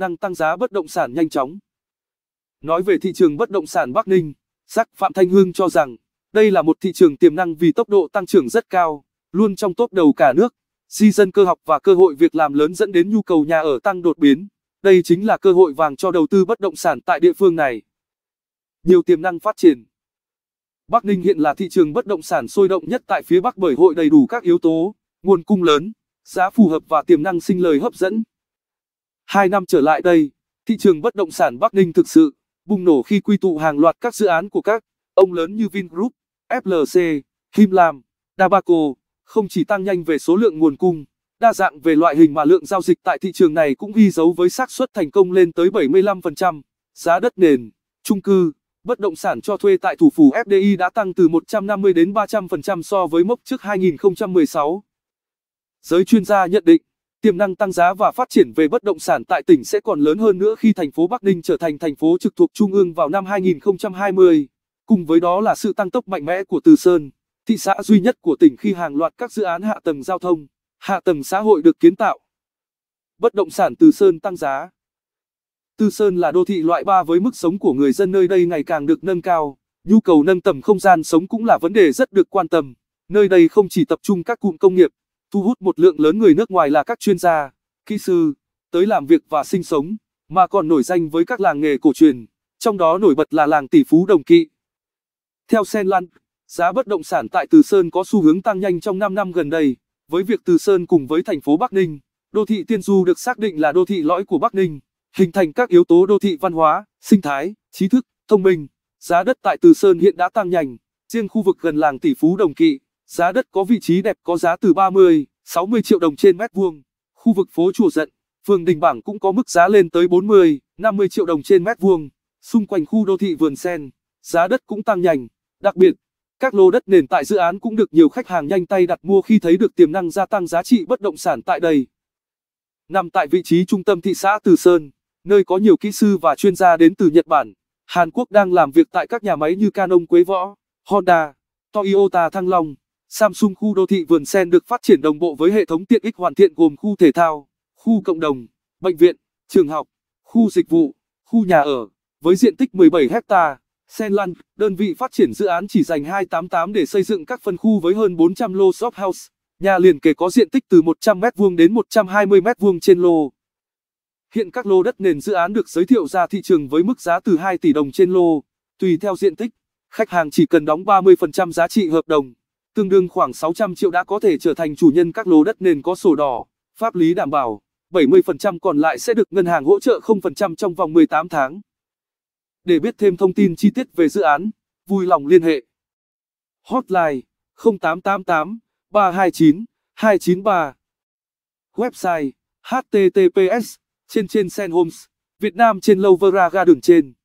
năng tăng giá bất động sản nhanh chóng. Nói về thị trường bất động sản Bắc Ninh, Sắc Phạm Thanh Hương cho rằng, đây là một thị trường tiềm năng vì tốc độ tăng trưởng rất cao, luôn trong top đầu cả nước. Di dân cơ học và cơ hội việc làm lớn dẫn đến nhu cầu nhà ở tăng đột biến. Đây chính là cơ hội vàng cho đầu tư bất động sản tại địa phương này. Nhiều tiềm năng phát triển Bắc Ninh hiện là thị trường bất động sản sôi động nhất tại phía Bắc bởi hội đầy đủ các yếu tố, nguồn cung lớn, giá phù hợp và tiềm năng sinh lời hấp dẫn. Hai năm trở lại đây, thị trường bất động sản Bắc Ninh thực sự bùng nổ khi quy tụ hàng loạt các dự án của các ông lớn như Vingroup, FLC, Kim Lam, Dabaco, không chỉ tăng nhanh về số lượng nguồn cung, đa dạng về loại hình mà lượng giao dịch tại thị trường này cũng ghi dấu với xác suất thành công lên tới 75%. Giá đất nền, chung cư, bất động sản cho thuê tại thủ phủ FDI đã tăng từ 150 đến 300% so với mốc trước 2016. Giới chuyên gia nhận định tiềm năng tăng giá và phát triển về bất động sản tại tỉnh sẽ còn lớn hơn nữa khi thành phố Bắc Ninh trở thành thành phố trực thuộc trung ương vào năm 2020. Cùng với đó là sự tăng tốc mạnh mẽ của Từ Sơn, thị xã duy nhất của tỉnh khi hàng loạt các dự án hạ tầng giao thông, hạ tầng xã hội được kiến tạo. Bất động sản Từ Sơn tăng giá. Từ Sơn là đô thị loại 3 với mức sống của người dân nơi đây ngày càng được nâng cao, nhu cầu nâng tầm không gian sống cũng là vấn đề rất được quan tâm. Nơi đây không chỉ tập trung các cụm công nghiệp thu hút một lượng lớn người nước ngoài là các chuyên gia, kỹ sư, tới làm việc và sinh sống, mà còn nổi danh với các làng nghề cổ truyền, trong đó nổi bật là làng tỷ phú Đồng Kỵ. Theo Lan, giá bất động sản tại Từ Sơn có xu hướng tăng nhanh trong 5 năm gần đây, với việc Từ Sơn cùng với thành phố Bắc Ninh, đô thị Tiên Du được xác định là đô thị lõi của Bắc Ninh, hình thành các yếu tố đô thị văn hóa, sinh thái, trí thức, thông minh. Giá đất tại Từ Sơn hiện đã tăng nhanh, riêng khu vực gần làng tỷ phú Đồng Kỵ Giá đất có vị trí đẹp có giá từ 30, 60 triệu đồng trên mét vuông. Khu vực phố Chùa Dận, phường Đình Bảng cũng có mức giá lên tới 40, 50 triệu đồng trên mét vuông. Xung quanh khu đô thị Vườn Sen, giá đất cũng tăng nhanh. Đặc biệt, các lô đất nền tại dự án cũng được nhiều khách hàng nhanh tay đặt mua khi thấy được tiềm năng gia tăng giá trị bất động sản tại đây. Nằm tại vị trí trung tâm thị xã Từ Sơn, nơi có nhiều kỹ sư và chuyên gia đến từ Nhật Bản, Hàn Quốc đang làm việc tại các nhà máy như Canon Quế Võ, Honda, Toyota Thăng Long. Samsung khu đô thị vườn sen được phát triển đồng bộ với hệ thống tiện ích hoàn thiện gồm khu thể thao, khu cộng đồng, bệnh viện, trường học, khu dịch vụ, khu nhà ở. Với diện tích 17 hecta, Senland, đơn vị phát triển dự án chỉ dành 288 để xây dựng các phân khu với hơn 400 lô shop house, nhà liền kề có diện tích từ 100m2 đến 120m2 trên lô. Hiện các lô đất nền dự án được giới thiệu ra thị trường với mức giá từ 2 tỷ đồng trên lô, tùy theo diện tích, khách hàng chỉ cần đóng 30% giá trị hợp đồng tương đương khoảng 600 triệu đã có thể trở thành chủ nhân các lô đất nền có sổ đỏ, pháp lý đảm bảo, 70% còn lại sẽ được ngân hàng hỗ trợ 0% trong vòng 18 tháng. Để biết thêm thông tin chi tiết về dự án, vui lòng liên hệ. Hotline 0888 329 293 Website https trên trên Senhomes, Việt Nam trên Lovera Garden trên